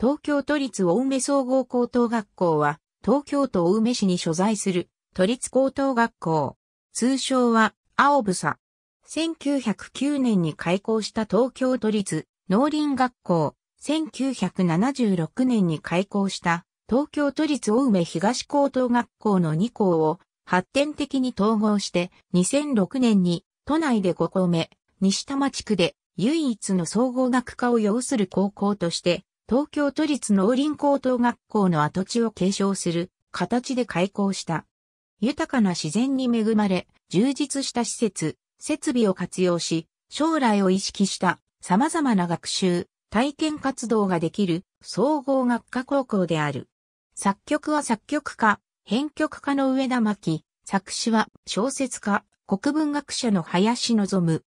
東京都立青梅総合高等学校は、東京都青梅市に所在する都立高等学校。通称は、青草。1909年に開校した東京都立農林学校。1976年に開校した東京都立青梅東高等学校の2校を発展的に統合して2006年に都内で5校目、西多摩地区で唯一の総合学科を要する高校として東京都立農林高等学校の跡地を継承する形で開校した。豊かな自然に恵まれ、充実した施設、設備を活用し、将来を意識した様々な学習、体験活動ができる総合学科高校である。作曲は作曲家、編曲家の上田巻、作詞は小説家、国文学者の林望。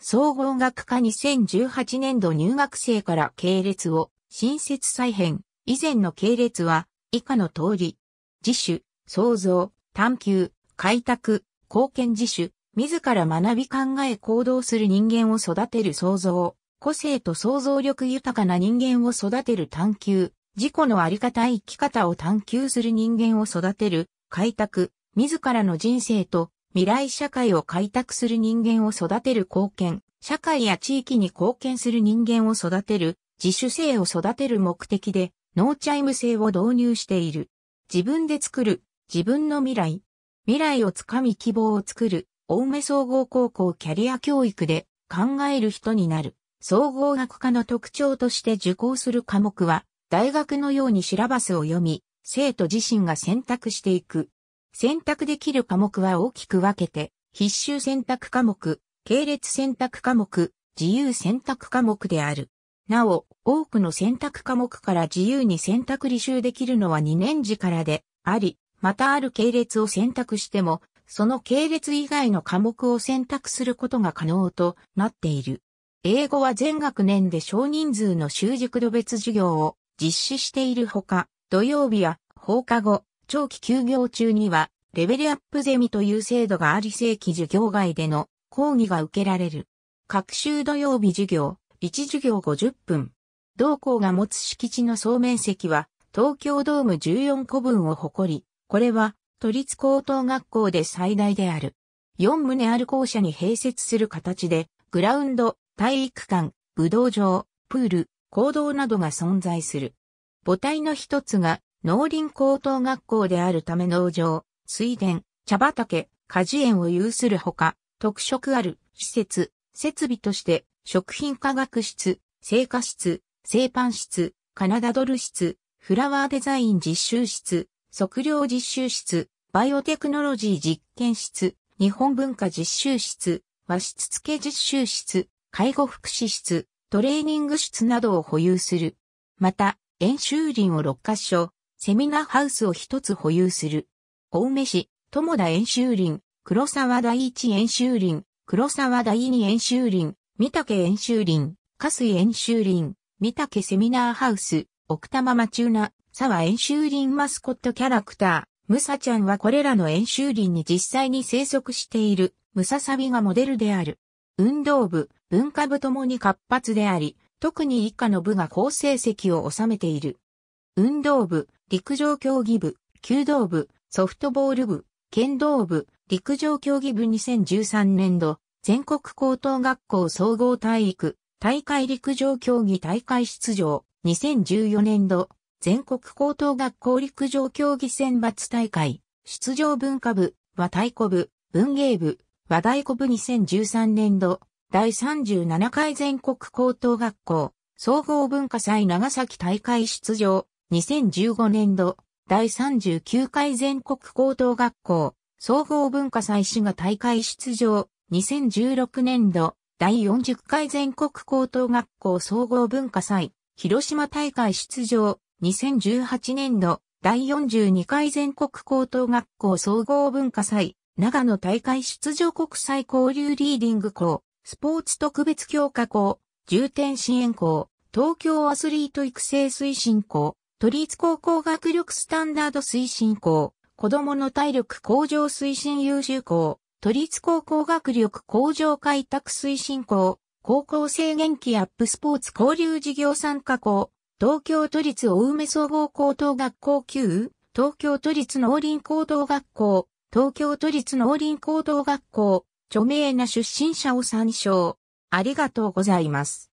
総合学科2018年度入学生から系列を新設再編、以前の系列は、以下の通り、自主、創造、探求、開拓、貢献自主、自ら学び考え行動する人間を育てる創造、個性と想像力豊かな人間を育てる探求、自己のあり方生き方を探求する人間を育てる、開拓、自らの人生と未来社会を開拓する人間を育てる貢献、社会や地域に貢献する人間を育てる、自主性を育てる目的で、ノーチャイム性を導入している。自分で作る、自分の未来。未来をつかみ希望を作る、青梅総合高校キャリア教育で考える人になる。総合学科の特徴として受講する科目は、大学のようにシラバスを読み、生徒自身が選択していく。選択できる科目は大きく分けて、必修選択科目、系列選択科目、自由選択科目である。なお、多くの選択科目から自由に選択履修できるのは2年次からであり、またある系列を選択しても、その系列以外の科目を選択することが可能となっている。英語は全学年で少人数の習熟度別授業を実施しているほか、土曜日や放課後、長期休業中には、レベルアップゼミという制度があり正規授業外での講義が受けられる。各週土曜日授業、1授業50分。同校が持つ敷地の総面積は、東京ドーム14個分を誇り、これは、都立高等学校で最大である。4棟ある校舎に併設する形で、グラウンド、体育館、武道場、プール、行動などが存在する。母体の一つが、農林高等学校であるため農場、水田、茶畑、果樹園を有するほか、特色ある施設、設備として、食品化学室、生菓室、製パン室、カナダドル室、フラワーデザイン実習室、測量実習室、バイオテクノロジー実験室、日本文化実習室、和室付実習室、介護福祉室、トレーニング室などを保有する。また、演習林を6カ所、セミナーハウスを1つ保有する。青梅市、友田演習林、黒沢第一演習林、黒沢第二演習林、三竹演習林、加水演習林、三竹セミナーハウス、奥多摩町な、沢演習林マスコットキャラクター、ムサちゃんはこれらの演習林に実際に生息している、ムササビがモデルである。運動部、文化部ともに活発であり、特に以下の部が好成績を収めている。運動部、陸上競技部、弓道部、ソフトボール部、剣道部、陸上競技部2013年度、全国高等学校総合体育、大会陸上競技大会出場、2014年度、全国高等学校陸上競技選抜大会、出場文化部、和太鼓部、文芸部、和太鼓部2013年度、第37回全国高等学校、総合文化祭長崎大会出場、2015年度、第39回全国高等学校、総合文化祭滋賀大会出場、2016年度、第40回全国高等学校総合文化祭、広島大会出場、2018年度、第42回全国高等学校総合文化祭、長野大会出場国際交流リーディング校、スポーツ特別強化校、重点支援校、東京アスリート育成推進校、都立高校学力スタンダード推進校、子供の体力向上推進優秀校、都立高校学力向上開拓推進校、高校生元気アップスポーツ交流事業参加校、東京都立大梅総合高等学校級、東京都立農林高等学校、東京都立農林高等学校、著名な出身者を参照。ありがとうございます。